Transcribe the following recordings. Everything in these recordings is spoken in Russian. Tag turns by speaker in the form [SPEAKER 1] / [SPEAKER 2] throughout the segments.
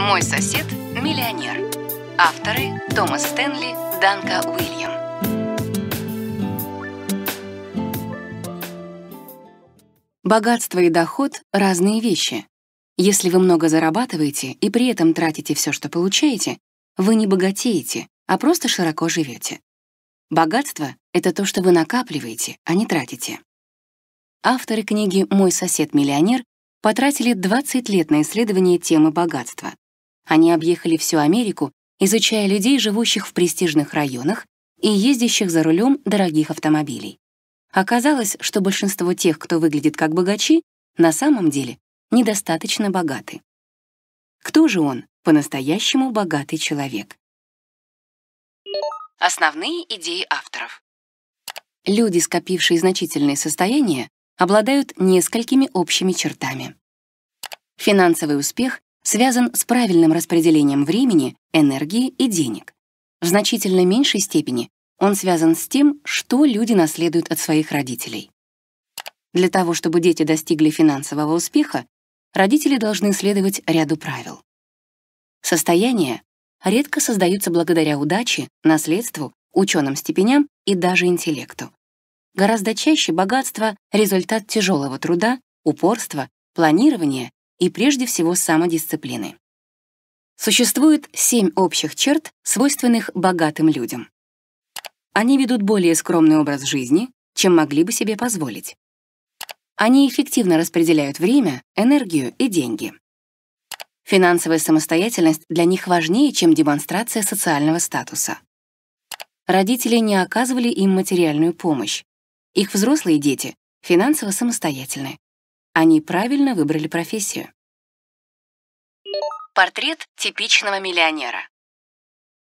[SPEAKER 1] «Мой сосед – миллионер». Авторы – Томас Стэнли, Данка Уильям. Богатство и доход — разные вещи. Если вы много зарабатываете и при этом тратите все, что получаете, вы не богатеете, а просто широко живете. Богатство — это то, что вы накапливаете, а не тратите. Авторы книги «Мой сосед-миллионер» потратили 20 лет на исследование темы богатства. Они объехали всю Америку, изучая людей, живущих в престижных районах и ездящих за рулем дорогих автомобилей. Оказалось, что большинство тех, кто выглядит как богачи, на самом деле недостаточно богаты. Кто же он, по-настоящему богатый человек? Основные идеи авторов. Люди, скопившие значительные состояния, обладают несколькими общими чертами. Финансовый успех связан с правильным распределением времени, энергии и денег. В значительно меньшей степени он связан с тем, что люди наследуют от своих родителей. Для того, чтобы дети достигли финансового успеха, родители должны следовать ряду правил. Состояние редко создаются благодаря удаче, наследству, ученым степеням и даже интеллекту. Гораздо чаще богатство — результат тяжелого труда, упорства, планирования и прежде всего самодисциплины. Существует семь общих черт, свойственных богатым людям. Они ведут более скромный образ жизни, чем могли бы себе позволить. Они эффективно распределяют время, энергию и деньги. Финансовая самостоятельность для них важнее, чем демонстрация социального статуса. Родители не оказывали им материальную помощь. Их взрослые дети финансово самостоятельны, они правильно выбрали профессию. Портрет типичного миллионера.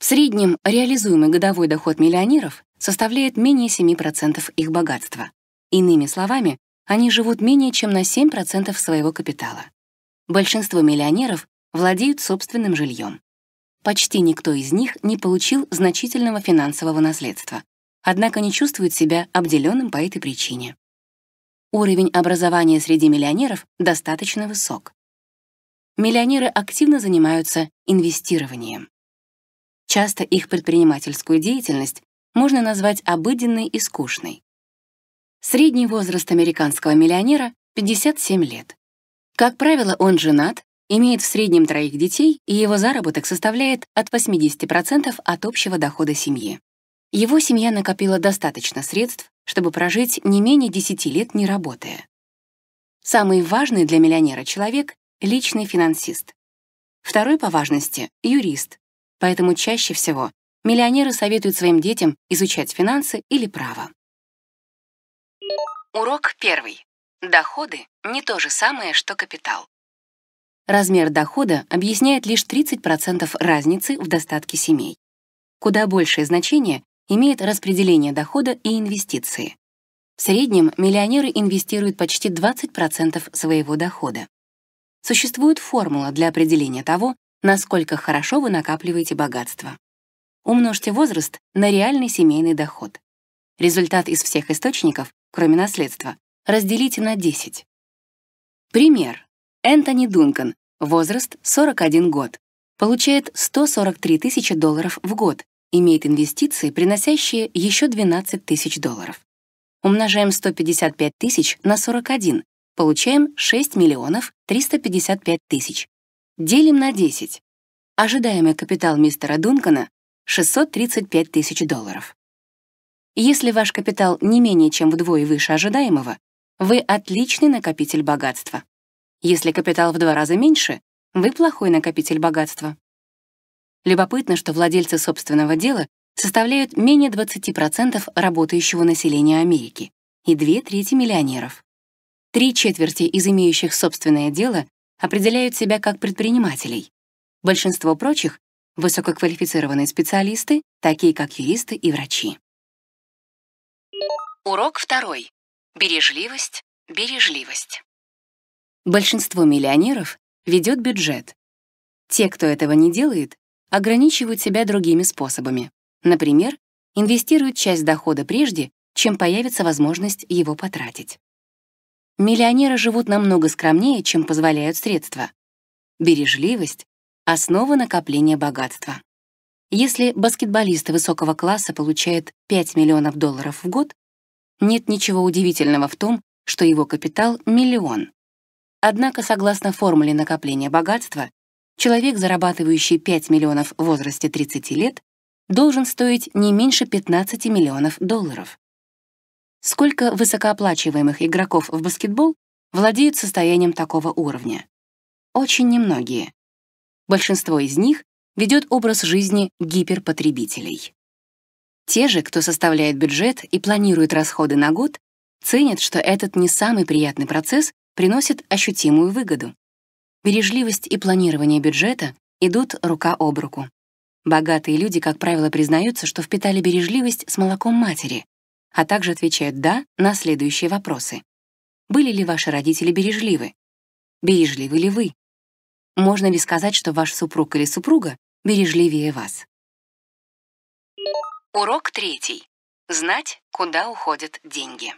[SPEAKER 1] В среднем реализуемый годовой доход миллионеров составляет менее 7% их богатства. Иными словами, они живут менее чем на 7% своего капитала. Большинство миллионеров владеют собственным жильем. Почти никто из них не получил значительного финансового наследства, однако не чувствует себя обделенным по этой причине уровень образования среди миллионеров достаточно высок. Миллионеры активно занимаются инвестированием. Часто их предпринимательскую деятельность можно назвать обыденной и скучной. Средний возраст американского миллионера — 57 лет. Как правило, он женат, имеет в среднем троих детей, и его заработок составляет от 80% от общего дохода семьи. Его семья накопила достаточно средств, чтобы прожить не менее 10 лет не работая. Самый важный для миллионера человек — личный финансист. Второй по важности — юрист. Поэтому чаще всего миллионеры советуют своим детям изучать финансы или право. Урок первый. Доходы — не то же самое, что капитал. Размер дохода объясняет лишь 30% разницы в достатке семей. Куда большее значение имеет распределение дохода и инвестиции. В среднем миллионеры инвестируют почти 20% своего дохода. Существует формула для определения того, насколько хорошо вы накапливаете богатство. Умножьте возраст на реальный семейный доход. Результат из всех источников, кроме наследства, разделите на 10. Пример. Энтони Дункан, возраст 41 год, получает 143 тысячи долларов в год имеет инвестиции, приносящие еще 12 тысяч долларов. Умножаем 155 тысяч на 41, получаем 6 миллионов 355 тысяч. Делим на 10. Ожидаемый капитал мистера Дункана — 635 тысяч долларов. Если ваш капитал не менее чем вдвое выше ожидаемого, вы отличный накопитель богатства. Если капитал в два раза меньше, вы плохой накопитель богатства. Любопытно, что владельцы собственного дела составляют менее 20% работающего населения Америки и две трети миллионеров. Три четверти из имеющих собственное дело определяют себя как предпринимателей. Большинство прочих — высококвалифицированные специалисты, такие как юристы и врачи. Урок второй. Бережливость, бережливость. Большинство миллионеров ведет бюджет. Те, кто этого не делает, ограничивают себя другими способами. Например, инвестируют часть дохода прежде, чем появится возможность его потратить. Миллионеры живут намного скромнее, чем позволяют средства. Бережливость — основа накопления богатства. Если баскетболист высокого класса получает 5 миллионов долларов в год, нет ничего удивительного в том, что его капитал — миллион. Однако, согласно формуле накопления богатства, человек, зарабатывающий 5 миллионов в возрасте 30 лет, должен стоить не меньше 15 миллионов долларов. Сколько высокооплачиваемых игроков в баскетбол владеют состоянием такого уровня? Очень немногие. Большинство из них ведет образ жизни гиперпотребителей. Те же, кто составляет бюджет и планирует расходы на год, ценят, что этот не самый приятный процесс приносит ощутимую выгоду. Бережливость и планирование бюджета идут рука об руку. Богатые люди, как правило, признаются, что впитали бережливость с молоком матери, а также отвечают «да» на следующие вопросы. Были ли ваши родители бережливы? Бережливы ли вы? Можно ли сказать, что ваш супруг или супруга бережливее вас? Урок третий. Знать, куда уходят деньги.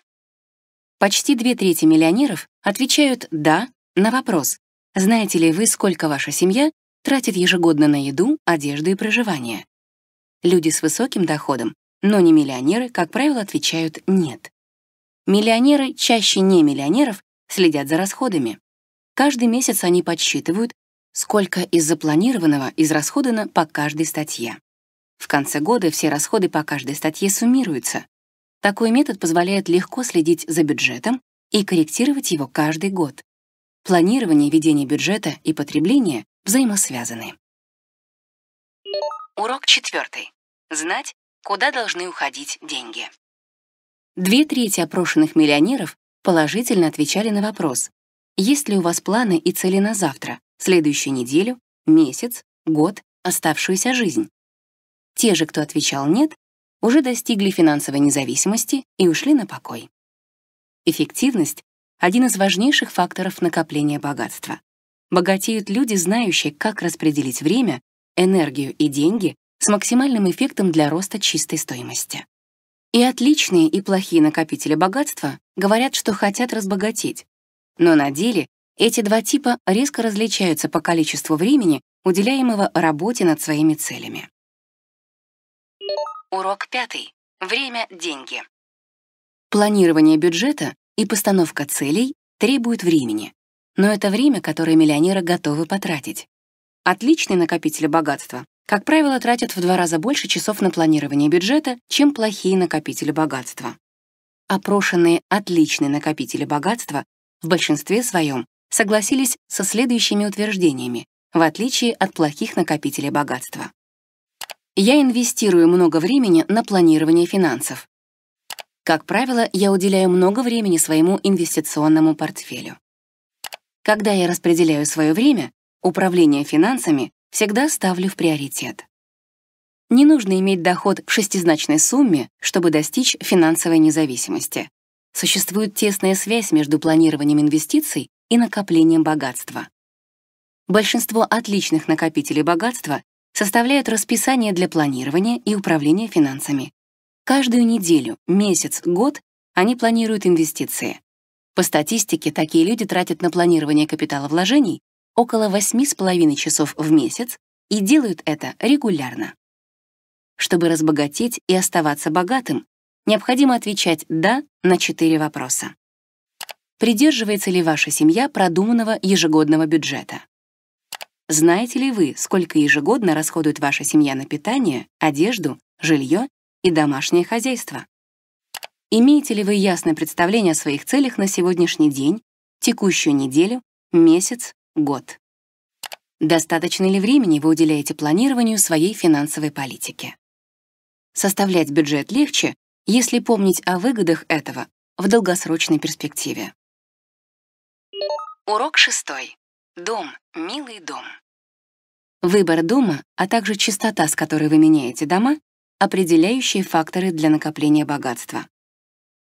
[SPEAKER 1] Почти две трети миллионеров отвечают «да» на вопрос знаете ли вы, сколько ваша семья тратит ежегодно на еду, одежду и проживание? Люди с высоким доходом, но не миллионеры, как правило, отвечают «нет». Миллионеры чаще не миллионеров следят за расходами. Каждый месяц они подсчитывают, сколько из запланированного израсходовано по каждой статье. В конце года все расходы по каждой статье суммируются. Такой метод позволяет легко следить за бюджетом и корректировать его каждый год. Планирование, ведение бюджета и потребление взаимосвязаны. Урок четвертый. Знать, куда должны уходить деньги. Две трети опрошенных миллионеров положительно отвечали на вопрос, есть ли у вас планы и цели на завтра, следующую неделю, месяц, год, оставшуюся жизнь. Те же, кто отвечал «нет», уже достигли финансовой независимости и ушли на покой. Эффективность один из важнейших факторов накопления богатства. Богатеют люди, знающие, как распределить время, энергию и деньги с максимальным эффектом для роста чистой стоимости. И отличные, и плохие накопители богатства говорят, что хотят разбогатеть. Но на деле эти два типа резко различаются по количеству времени, уделяемого работе над своими целями. Урок пятый. Время — деньги. Планирование бюджета и постановка целей требует времени, но это время, которое миллионеры готовы потратить. Отличные накопители богатства, как правило, тратят в два раза больше часов на планирование бюджета, чем плохие накопители богатства. Опрошенные отличные накопители богатства в большинстве своем согласились со следующими утверждениями, в отличие от плохих накопителей богатства. Я инвестирую много времени на планирование финансов. Как правило, я уделяю много времени своему инвестиционному портфелю. Когда я распределяю свое время, управление финансами всегда ставлю в приоритет. Не нужно иметь доход в шестизначной сумме, чтобы достичь финансовой независимости. Существует тесная связь между планированием инвестиций и накоплением богатства. Большинство отличных накопителей богатства составляют расписание для планирования и управления финансами, Каждую неделю, месяц, год они планируют инвестиции. По статистике, такие люди тратят на планирование капитала вложений около 8,5 часов в месяц и делают это регулярно. Чтобы разбогатеть и оставаться богатым, необходимо отвечать «да» на четыре вопроса. Придерживается ли ваша семья продуманного ежегодного бюджета? Знаете ли вы, сколько ежегодно расходует ваша семья на питание, одежду, жилье и домашнее хозяйство. Имеете ли вы ясное представление о своих целях на сегодняшний день, текущую неделю, месяц, год? Достаточно ли времени вы уделяете планированию своей финансовой политики? Составлять бюджет легче, если помнить о выгодах этого в долгосрочной перспективе. Урок шестой. Дом, милый дом. Выбор дома, а также частота, с которой вы меняете дома, определяющие факторы для накопления богатства.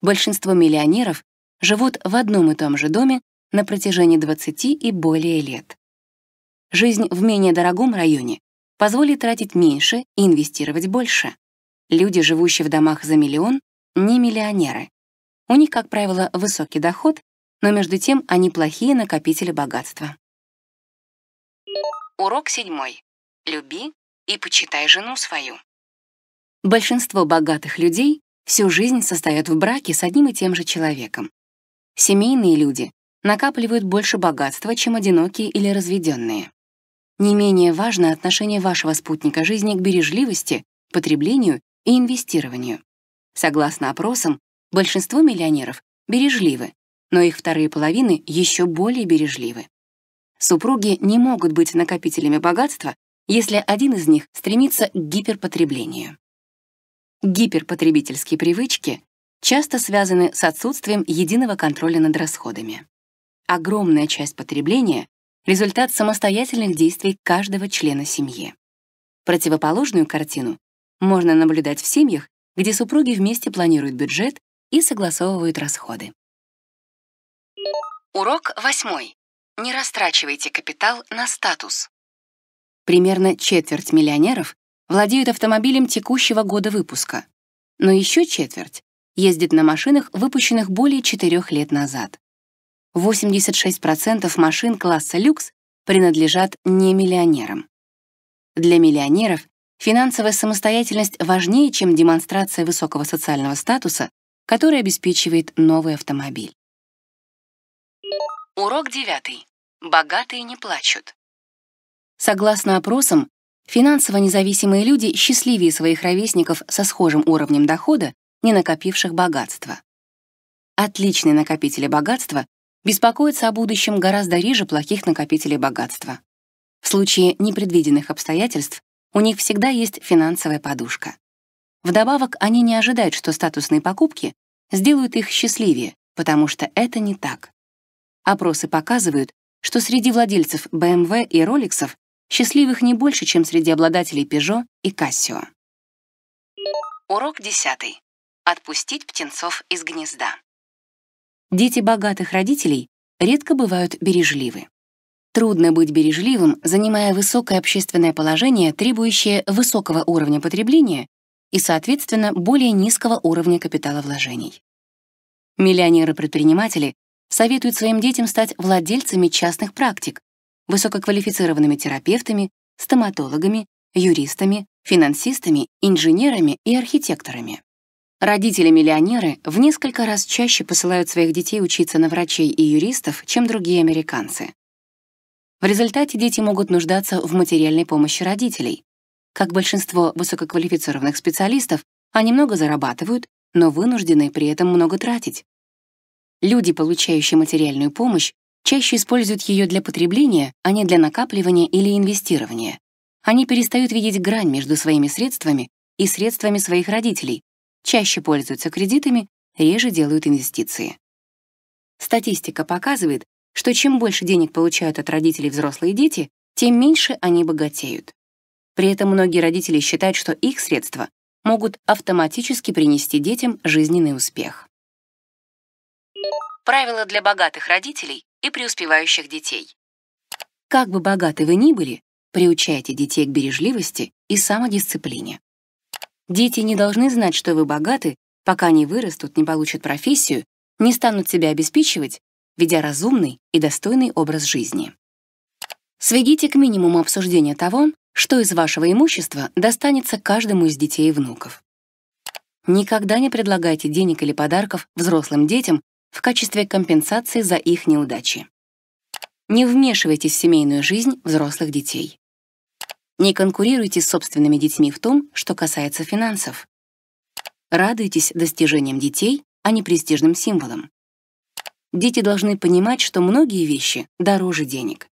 [SPEAKER 1] Большинство миллионеров живут в одном и том же доме на протяжении 20 и более лет. Жизнь в менее дорогом районе позволит тратить меньше и инвестировать больше. Люди, живущие в домах за миллион, не миллионеры. У них, как правило, высокий доход, но между тем они плохие накопители богатства. Урок седьмой. Люби и почитай жену свою. Большинство богатых людей всю жизнь состоят в браке с одним и тем же человеком. Семейные люди накапливают больше богатства, чем одинокие или разведенные. Не менее важно отношение вашего спутника жизни к бережливости, потреблению и инвестированию. Согласно опросам, большинство миллионеров бережливы, но их вторые половины еще более бережливы. Супруги не могут быть накопителями богатства, если один из них стремится к гиперпотреблению гиперпотребительские привычки часто связаны с отсутствием единого контроля над расходами. Огромная часть потребления — результат самостоятельных действий каждого члена семьи. Противоположную картину можно наблюдать в семьях, где супруги вместе планируют бюджет и согласовывают расходы. Урок восьмой. Не растрачивайте капитал на статус. Примерно четверть миллионеров владеют автомобилем текущего года выпуска, но еще четверть ездит на машинах, выпущенных более 4 лет назад. 86% машин класса люкс принадлежат не миллионерам. Для миллионеров финансовая самостоятельность важнее, чем демонстрация высокого социального статуса, который обеспечивает новый автомобиль. Урок 9. Богатые не плачут. Согласно опросам, Финансово независимые люди счастливее своих ровесников со схожим уровнем дохода, не накопивших богатства. Отличные накопители богатства беспокоятся о будущем гораздо реже плохих накопителей богатства. В случае непредвиденных обстоятельств у них всегда есть финансовая подушка. Вдобавок, они не ожидают, что статусные покупки сделают их счастливее, потому что это не так. Опросы показывают, что среди владельцев BMW и Роликсов Счастливых не больше, чем среди обладателей Пежо и Casio. Урок 10. Отпустить птенцов из гнезда. Дети богатых родителей редко бывают бережливы. Трудно быть бережливым, занимая высокое общественное положение, требующее высокого уровня потребления и, соответственно, более низкого уровня капитала вложений. Миллионеры-предприниматели советуют своим детям стать владельцами частных практик, высококвалифицированными терапевтами, стоматологами, юристами, финансистами, инженерами и архитекторами. Родители-миллионеры в несколько раз чаще посылают своих детей учиться на врачей и юристов, чем другие американцы. В результате дети могут нуждаться в материальной помощи родителей. Как большинство высококвалифицированных специалистов, они много зарабатывают, но вынуждены при этом много тратить. Люди, получающие материальную помощь, чаще используют ее для потребления, а не для накапливания или инвестирования. Они перестают видеть грань между своими средствами и средствами своих родителей, чаще пользуются кредитами, реже делают инвестиции. Статистика показывает, что чем больше денег получают от родителей взрослые дети, тем меньше они богатеют. При этом многие родители считают, что их средства могут автоматически принести детям жизненный успех. Правило для богатых родителей и преуспевающих детей. Как бы богаты вы ни были, приучайте детей к бережливости и самодисциплине. Дети не должны знать, что вы богаты, пока не вырастут, не получат профессию, не станут себя обеспечивать, ведя разумный и достойный образ жизни. Сведите к минимуму обсуждение того, что из вашего имущества достанется каждому из детей и внуков. Никогда не предлагайте денег или подарков взрослым детям, в качестве компенсации за их неудачи. Не вмешивайтесь в семейную жизнь взрослых детей. Не конкурируйте с собственными детьми в том, что касается финансов. Радуйтесь достижениям детей, а не престижным символам. Дети должны понимать, что многие вещи дороже денег.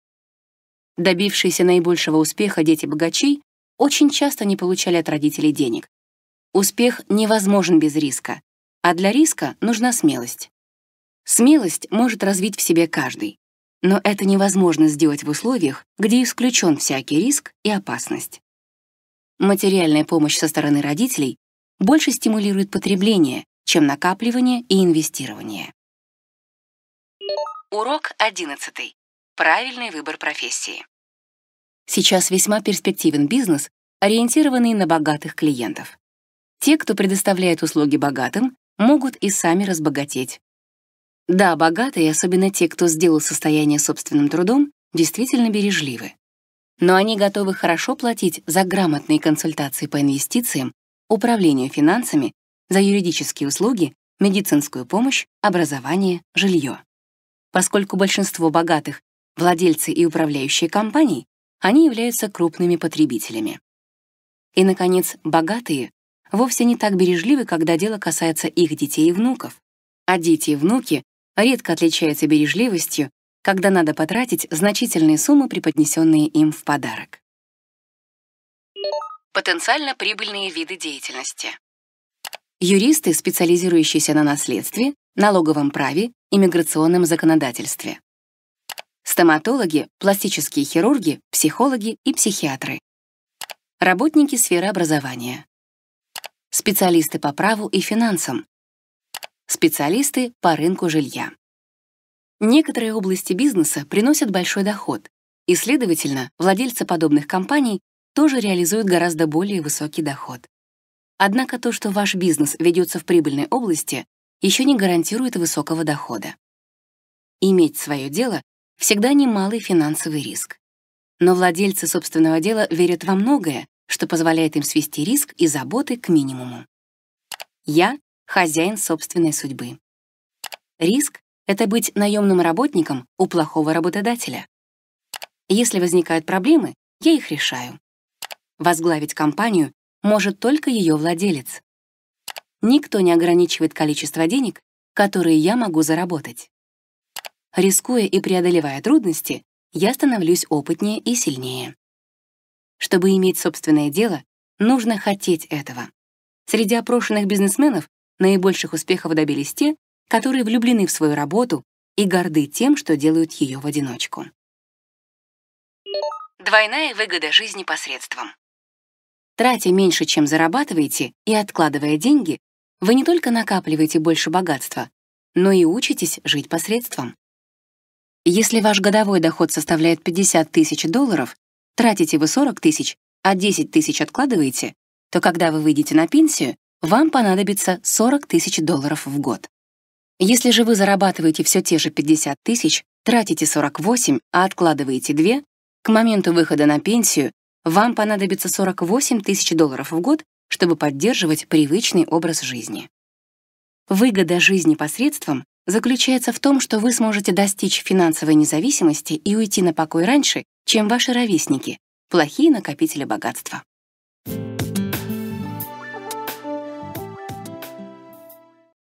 [SPEAKER 1] Добившиеся наибольшего успеха дети богачей очень часто не получали от родителей денег. Успех невозможен без риска, а для риска нужна смелость. Смелость может развить в себе каждый. Но это невозможно сделать в условиях, где исключен всякий риск и опасность. Материальная помощь со стороны родителей больше стимулирует потребление, чем накапливание и инвестирование. Урок 11. Правильный выбор профессии. Сейчас весьма перспективен бизнес, ориентированный на богатых клиентов. Те, кто предоставляет услуги богатым, могут и сами разбогатеть, да, богатые, особенно те, кто сделал состояние собственным трудом, действительно бережливы. Но они готовы хорошо платить за грамотные консультации по инвестициям, управлению финансами, за юридические услуги, медицинскую помощь, образование, жилье. Поскольку большинство богатых — владельцы и управляющие компаний, они являются крупными потребителями. И, наконец, богатые вовсе не так бережливы, когда дело касается их детей и внуков. А дети и внуки редко отличается бережливостью, когда надо потратить значительные суммы, преподнесенные им в подарок. Потенциально прибыльные виды деятельности. Юристы, специализирующиеся на наследстве, налоговом праве и миграционном законодательстве. Стоматологи, пластические хирурги, психологи и психиатры. Работники сферы образования. Специалисты по праву и финансам, специалисты по рынку жилья. Некоторые области бизнеса приносят большой доход, и, следовательно, владельцы подобных компаний тоже реализуют гораздо более высокий доход. Однако то, что ваш бизнес ведется в прибыльной области, еще не гарантирует высокого дохода. Иметь свое дело всегда немалый финансовый риск. Но владельцы собственного дела верят во многое, что позволяет им свести риск и заботы к минимуму. Я хозяин собственной судьбы. Риск — это быть наемным работником у плохого работодателя. Если возникают проблемы, я их решаю. Возглавить компанию может только ее владелец. Никто не ограничивает количество денег, которые я могу заработать. Рискуя и преодолевая трудности, я становлюсь опытнее и сильнее. Чтобы иметь собственное дело, нужно хотеть этого. Среди опрошенных бизнесменов Наибольших успехов добились те, которые влюблены в свою работу и горды тем, что делают ее в одиночку. Двойная выгода жизни посредством. Тратя меньше, чем зарабатываете, и откладывая деньги, вы не только накапливаете больше богатства, но и учитесь жить посредством. Если ваш годовой доход составляет 50 тысяч долларов, тратите вы 40 тысяч, а 10 тысяч откладываете, то когда вы выйдете на пенсию, вам понадобится 40 тысяч долларов в год. Если же вы зарабатываете все те же 50 тысяч, тратите 48, а откладываете 2, к моменту выхода на пенсию вам понадобится 48 тысяч долларов в год, чтобы поддерживать привычный образ жизни. Выгода жизни посредством заключается в том, что вы сможете достичь финансовой независимости и уйти на покой раньше, чем ваши ровесники, плохие накопители богатства.